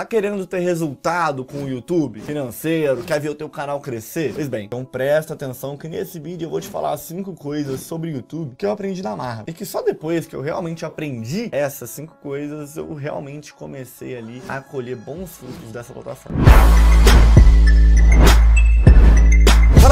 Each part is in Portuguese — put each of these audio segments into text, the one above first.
Tá querendo ter resultado com o YouTube financeiro? Quer ver o teu canal crescer? Pois bem, então presta atenção que nesse vídeo eu vou te falar cinco coisas sobre YouTube que eu aprendi na marra. E que só depois que eu realmente aprendi essas cinco coisas, eu realmente comecei ali a colher bons frutos dessa plataforma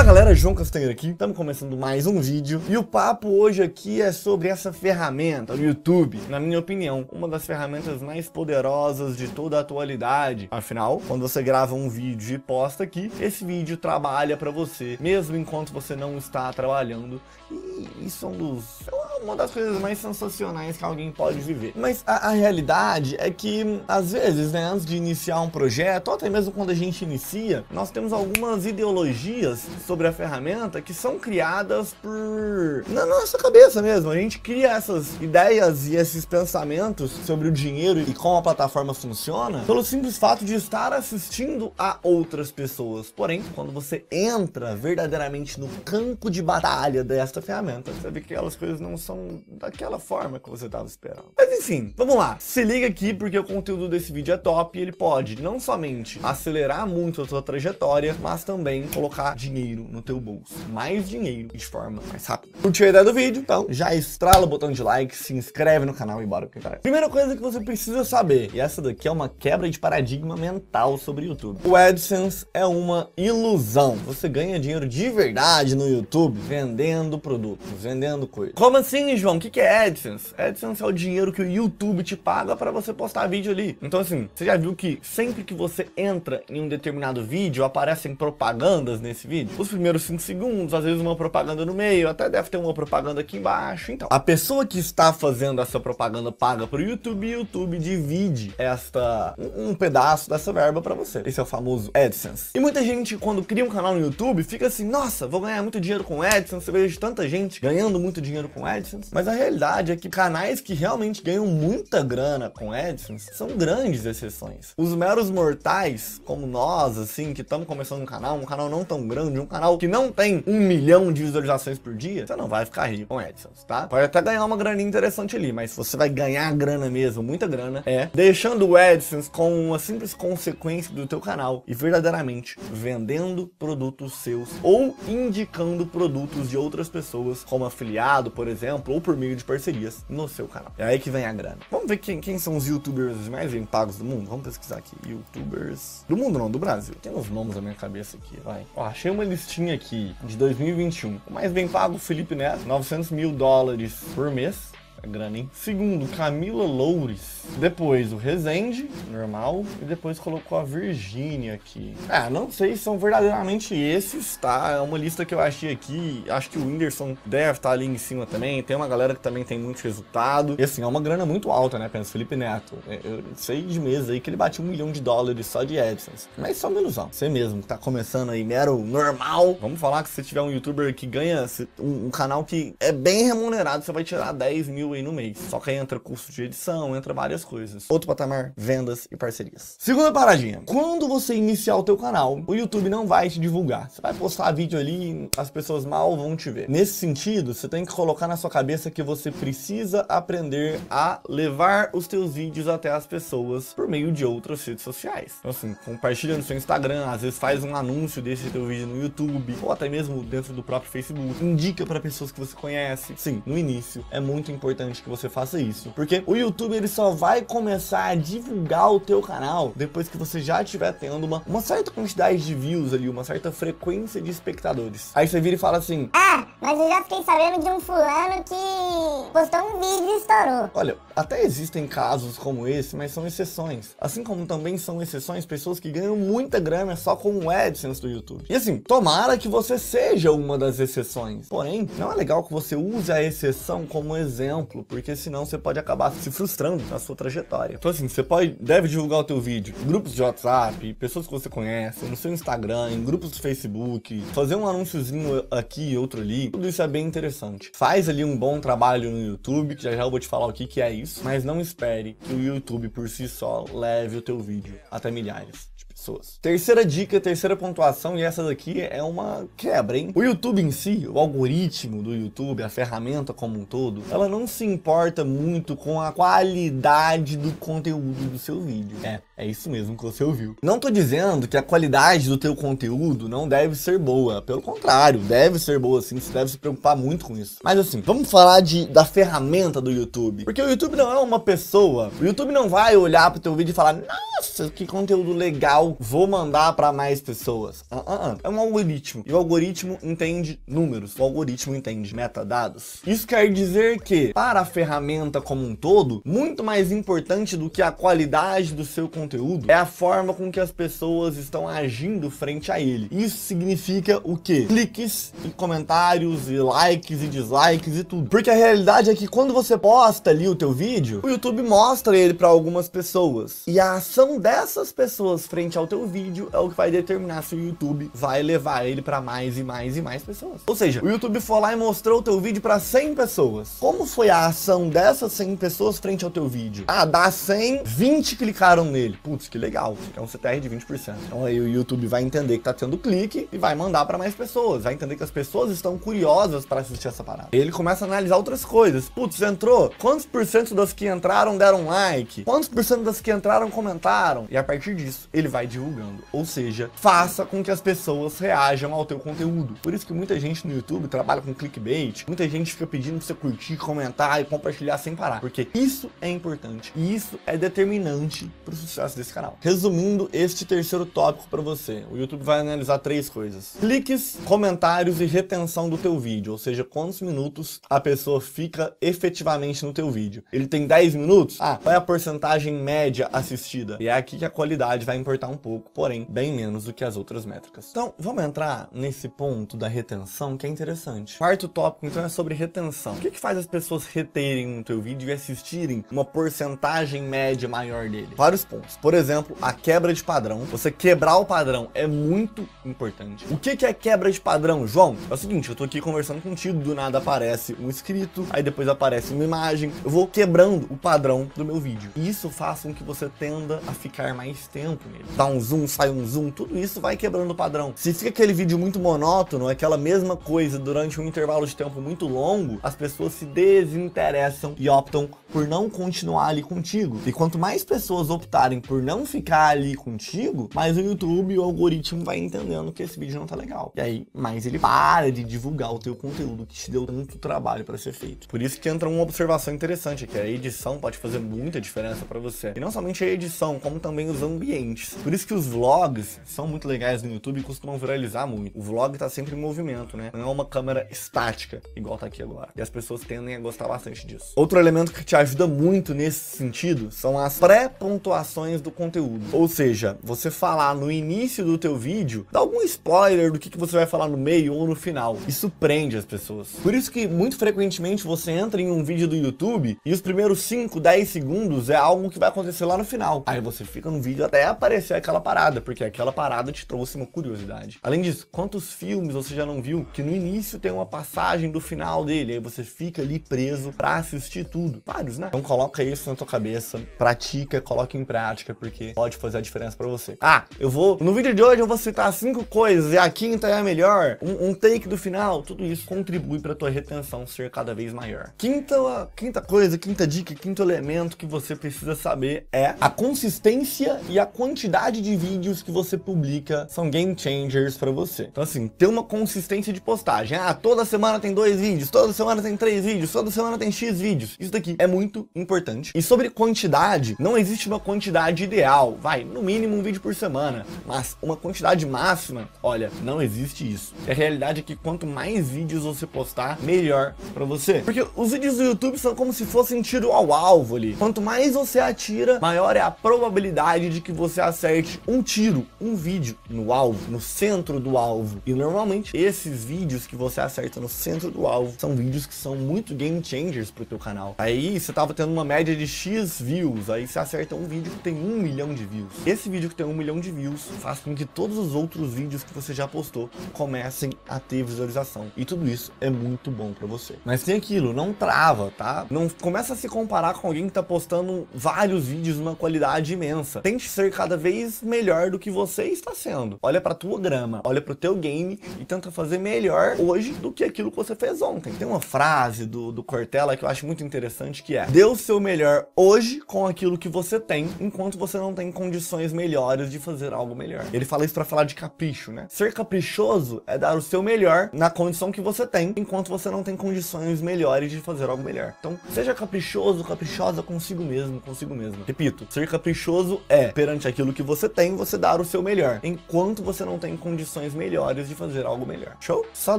galera, João Castanheira aqui, estamos começando mais um vídeo e o papo hoje aqui é sobre essa ferramenta, o YouTube. Na minha opinião, uma das ferramentas mais poderosas de toda a atualidade. Afinal, quando você grava um vídeo e posta aqui, esse vídeo trabalha para você, mesmo enquanto você não está trabalhando. E isso é um dos, é uma das coisas mais sensacionais que alguém pode viver. Mas a, a realidade é que, às vezes, né, antes de iniciar um projeto, ou até mesmo quando a gente inicia, nós temos algumas ideologias sobre sobre a ferramenta que são criadas por na nossa cabeça mesmo. A gente cria essas ideias e esses pensamentos sobre o dinheiro e como a plataforma funciona pelo simples fato de estar assistindo a outras pessoas. Porém, quando você entra verdadeiramente no campo de batalha desta ferramenta, você vê que aquelas coisas não são daquela forma que você estava esperando. Mas enfim, vamos lá. Se liga aqui porque o conteúdo desse vídeo é top e ele pode não somente acelerar muito a sua trajetória, mas também colocar dinheiro no teu bolso mais dinheiro de forma mais rápida. Curtiu a ideia do vídeo? Então já estrala o botão de like, se inscreve no canal e bora pro cara. Primeira coisa que você precisa saber, e essa daqui é uma quebra de paradigma mental sobre o YouTube. O AdSense é uma ilusão. Você ganha dinheiro de verdade no YouTube vendendo produtos, vendendo coisas. Como assim, João? O que é AdSense? AdSense é o dinheiro que o YouTube te paga para você postar vídeo ali. Então assim, você já viu que sempre que você entra em um determinado vídeo, aparecem propagandas nesse vídeo? Os primeiros 5 segundos, às vezes uma propaganda no meio, até deve ter uma propaganda aqui embaixo. Então, a pessoa que está fazendo essa propaganda paga para o YouTube e o YouTube divide esta, um, um pedaço dessa verba para você. Esse é o famoso AdSense. E muita gente, quando cria um canal no YouTube, fica assim: nossa, vou ganhar muito dinheiro com AdSense. Eu vejo tanta gente ganhando muito dinheiro com AdSense. Mas a realidade é que canais que realmente ganham muita grana com AdSense são grandes exceções. Os meros mortais, como nós, assim, que estamos começando um canal, um canal não tão grande, um canal canal que não tem um milhão de visualizações por dia, você não vai ficar rico com AdSense, tá? Pode até ganhar uma graninha interessante ali, mas você vai ganhar grana mesmo, muita grana, é deixando o AdSense com uma simples consequência do teu canal e verdadeiramente vendendo produtos seus ou indicando produtos de outras pessoas como afiliado, por exemplo, ou por meio de parcerias no seu canal. É aí que vem a grana. Vamos ver quem, quem são os youtubers mais bem pagos do mundo? Vamos pesquisar aqui. Youtubers do mundo não, do Brasil. Tem uns nomes na minha cabeça aqui, vai. Ó, achei uma listinha tinha aqui de 2021. O mais bem pago, Felipe Neto, 900 mil dólares por mês. A grana, hein? Segundo, Camila Loures. Depois o Rezende, normal. E depois colocou a Virgínia aqui. É, não sei se são verdadeiramente esses, tá? É uma lista que eu achei aqui. Acho que o Whindersson deve estar tá ali em cima também. Tem uma galera que também tem muito resultado. E assim, é uma grana muito alta, né? Pensa, Felipe Neto. É, eu sei de meses aí que ele bateu um milhão de dólares só de Edson Mas só menos ilusão. Você mesmo que tá começando aí, mero normal. Vamos falar que se tiver um youtuber que ganha um, um canal que é bem remunerado, você vai tirar 10 mil mil aí no mês. Só que aí entra custo de edição, entra várias coisas. Outro patamar, vendas e parcerias. Segunda paradinha. Quando você iniciar o teu canal, o YouTube não vai te divulgar. Você vai postar vídeo ali, as pessoas mal vão te ver. Nesse sentido, você tem que colocar na sua cabeça que você precisa aprender a levar os teus vídeos até as pessoas por meio de outras redes sociais. Então, assim, compartilha no seu Instagram, às vezes faz um anúncio desse teu vídeo no YouTube, ou até mesmo dentro do próprio Facebook. Indica para pessoas que você conhece. Sim, no início é muito importante importante que você faça isso, porque o YouTube ele só vai começar a divulgar o teu canal depois que você já tiver tendo uma, uma certa quantidade de views ali, uma certa frequência de espectadores. Aí você vira e fala assim: Ah, mas eu já fiquei sabendo de um fulano que postou um vídeo e estourou. Olha, até existem casos como esse, mas são exceções. Assim como também são exceções pessoas que ganham muita grana só com o AdSense do YouTube. E assim, tomara que você seja uma das exceções. Porém, não é legal que você use a exceção como exemplo, porque senão você pode acabar se frustrando na sua trajetória. Então assim, você pode, deve divulgar o teu vídeo, em grupos de WhatsApp, pessoas que você conhece, no seu Instagram, em grupos do Facebook, fazer um anúnciozinho aqui e outro ali. Tudo isso é bem interessante. Faz ali um bom trabalho no YouTube, que já já eu vou te falar o que que é isso isso. Mas não espere que o YouTube por si só leve o teu vídeo até milhares pessoas. Terceira dica, terceira pontuação, e essa daqui é uma quebra, hein? O YouTube em si, o algoritmo do YouTube, a ferramenta como um todo, ela não se importa muito com a qualidade do conteúdo do seu vídeo. É, é isso mesmo que você ouviu. Não tô dizendo que a qualidade do teu conteúdo não deve ser boa, pelo contrário, deve ser boa sim, você deve se preocupar muito com isso. Mas assim, vamos falar de, da ferramenta do YouTube, porque o YouTube não é uma pessoa, o YouTube não vai olhar pro teu vídeo e falar, nossa, que conteúdo legal vou mandar para mais pessoas. Uh -uh. É um algoritmo. E o algoritmo entende números. O algoritmo entende metadados. Isso quer dizer que, para a ferramenta como um todo, muito mais importante do que a qualidade do seu conteúdo é a forma com que as pessoas estão agindo frente a ele. Isso significa o quê? Cliques e comentários e likes e dislikes e tudo. Porque a realidade é que quando você posta ali o teu vídeo, o YouTube mostra ele para algumas pessoas. E a ação dessas pessoas frente ao teu vídeo é o que vai determinar se o YouTube vai levar ele para mais e mais e mais pessoas. Ou seja, o YouTube foi lá e mostrou o teu vídeo para 100 pessoas. Como foi a ação dessas 100 pessoas frente ao teu vídeo? Ah, das 100, 20 clicaram nele. Putz, que legal. É um CTR de 20%. Então aí o YouTube vai entender que tá tendo clique e vai mandar para mais pessoas. Vai entender que as pessoas estão curiosas para assistir essa parada. Ele começa a analisar outras coisas. Putz, entrou? Quantos por cento das que entraram deram like? Quantos por cento das que entraram comentaram? E a partir disso, ele vai divulgando. Ou seja, faça com que as pessoas reajam ao teu conteúdo. Por isso que muita gente no YouTube trabalha com clickbait, muita gente fica pedindo pra você curtir, comentar e compartilhar sem parar, porque isso é importante e isso é determinante pro sucesso desse canal. Resumindo este terceiro tópico para você, o YouTube vai analisar três coisas: cliques, comentários e retenção do teu vídeo, ou seja, quantos minutos a pessoa fica efetivamente no teu vídeo. Ele tem 10 minutos? Ah, qual é a porcentagem média assistida? E é aqui que a qualidade vai importar um pouco, porém bem menos do que as outras métricas. Então, vamos entrar nesse ponto da retenção que é interessante. Quarto tópico, então, é sobre retenção. O que, que faz as pessoas reterem no teu vídeo e assistirem uma porcentagem média maior dele? Vários pontos. Por exemplo, a quebra de padrão. Você quebrar o padrão é muito importante. O que, que é quebra de padrão, João? É o seguinte, eu tô aqui conversando contigo, do nada aparece um escrito, aí depois aparece uma imagem. Eu vou quebrando o padrão do meu vídeo. Isso faz com que você tenda a ficar mais tempo nele dá um zoom, sai um zoom, tudo isso vai quebrando o padrão. Se fica aquele vídeo muito monótono, aquela mesma coisa durante um intervalo de tempo muito longo, as pessoas se desinteressam e optam por não continuar ali contigo. E quanto mais pessoas optarem por não ficar ali contigo, mais o YouTube e o algoritmo vai entendendo que esse vídeo não tá legal. E aí, mais ele para de divulgar o teu conteúdo que te deu tanto trabalho para ser feito. Por isso que entra uma observação interessante, que a edição pode fazer muita diferença para você. E não somente a edição, como também os ambientes. Por isso que os vlogs são muito legais no YouTube e costumam viralizar muito. O vlog tá sempre em movimento, né? Não é uma câmera estática, igual tá aqui agora. E as pessoas tendem a gostar bastante disso. Outro elemento que te ajuda muito nesse sentido são as pré-pontuações do conteúdo. Ou seja, você falar no início do teu vídeo, dá algum spoiler do que, que você vai falar no meio ou no final. Isso prende as pessoas. Por isso que muito frequentemente você entra em um vídeo do YouTube e os primeiros 5, 10 segundos é algo que vai acontecer lá no final. Aí você fica no vídeo até aparecer aquela parada, porque aquela parada te trouxe uma curiosidade. Além disso, quantos filmes você já não viu que no início tem uma passagem do final dele, aí você fica ali preso pra assistir tudo? Vários, né? Então coloca isso na tua cabeça, pratica, coloca em prática, porque pode fazer a diferença pra você. Ah, eu vou. No vídeo de hoje eu vou citar cinco coisas, e a quinta é a melhor, um, um take do final, tudo isso contribui pra tua retenção ser cada vez maior. Quinta, quinta coisa, quinta dica, quinto elemento que você precisa saber é a consistência e a quantidade quantidade de vídeos que você publica são game changers para você. Então assim, ter uma consistência de postagem. Ah, toda semana tem dois vídeos, toda semana tem três vídeos, toda semana tem X vídeos. Isso daqui é muito importante. E sobre quantidade, não existe uma quantidade ideal. Vai, no mínimo um vídeo por semana. Mas uma quantidade máxima, olha, não existe isso. E a realidade é que quanto mais vídeos você postar, melhor para você. Porque os vídeos do YouTube são como se fossem tiro ao alvo ali. Quanto mais você atira, maior é a probabilidade de que você acerte um tiro, um vídeo no alvo, no centro do alvo. E normalmente esses vídeos que você acerta no centro do alvo são vídeos que são muito game changers pro teu canal. Aí você tava tendo uma média de X views, aí você acerta um vídeo que tem um milhão de views. Esse vídeo que tem um milhão de views faz com que todos os outros vídeos que você já postou comecem a ter visualização. E tudo isso é muito bom para você. Mas tem aquilo, não trava, tá? Não começa a se comparar com alguém que tá postando vários vídeos numa qualidade imensa. Tente ser cada vez mais melhor do que você está sendo. Olha para tua grama, olha para o teu game e tenta fazer melhor hoje do que aquilo que você fez ontem. Tem uma frase do, do Cortella que eu acho muito interessante que é: dê o seu melhor hoje com aquilo que você tem, enquanto você não tem condições melhores de fazer algo melhor. Ele fala isso para falar de capricho, né? Ser caprichoso é dar o seu melhor na condição que você tem, enquanto você não tem condições melhores de fazer algo melhor. Então, seja caprichoso, caprichosa consigo mesmo, consigo mesmo. Repito, ser caprichoso é perante aquilo que você você tem, você dar o seu melhor, enquanto você não tem condições melhores de fazer algo melhor. Show? Só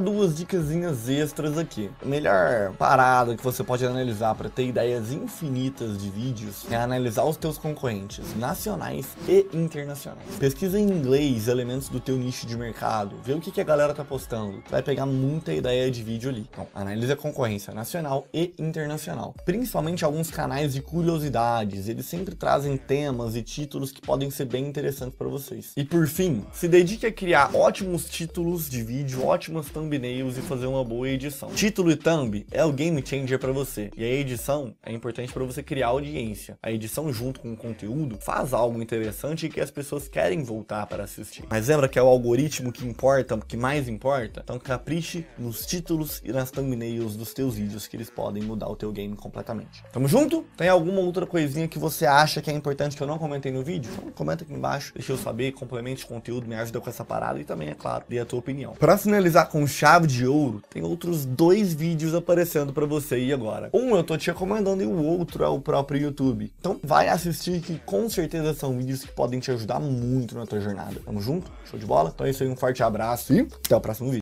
duas dicasinhas extras aqui. A melhor parada que você pode analisar para ter ideias infinitas de vídeos é analisar os teus concorrentes nacionais e internacionais. Pesquisa em inglês elementos do teu nicho de mercado, vê o que, que a galera tá postando. Vai pegar muita ideia de vídeo ali. Então, analisa a concorrência nacional e internacional. Principalmente alguns canais de curiosidades, eles sempre trazem temas e títulos que podem ser bem interessantes para vocês. E por fim, se dedique a criar ótimos títulos de vídeo, ótimas thumbnails e fazer uma boa edição. Título e thumb é o game changer para você. E a edição é importante para você criar audiência. A edição junto com o conteúdo faz algo interessante e que as pessoas querem voltar para assistir. Mas lembra que é o algoritmo que importa, que mais importa? Então capriche nos títulos e nas thumbnails dos teus vídeos que eles podem mudar o teu game completamente. Tamo junto? Tem alguma outra coisinha que você acha que é importante que eu não comentei no vídeo? Então comenta aqui aqui embaixo, deixa eu saber, complemente o conteúdo, me ajuda com essa parada e também, é claro, dê a tua opinião. Pra finalizar com chave de ouro, tem outros dois vídeos aparecendo pra você aí agora. Um eu tô te recomendando e o outro é o próprio YouTube. Então vai assistir que com certeza são vídeos que podem te ajudar muito na tua jornada. Tamo junto? Show de bola? Então é isso aí, um forte abraço e até o próximo vídeo.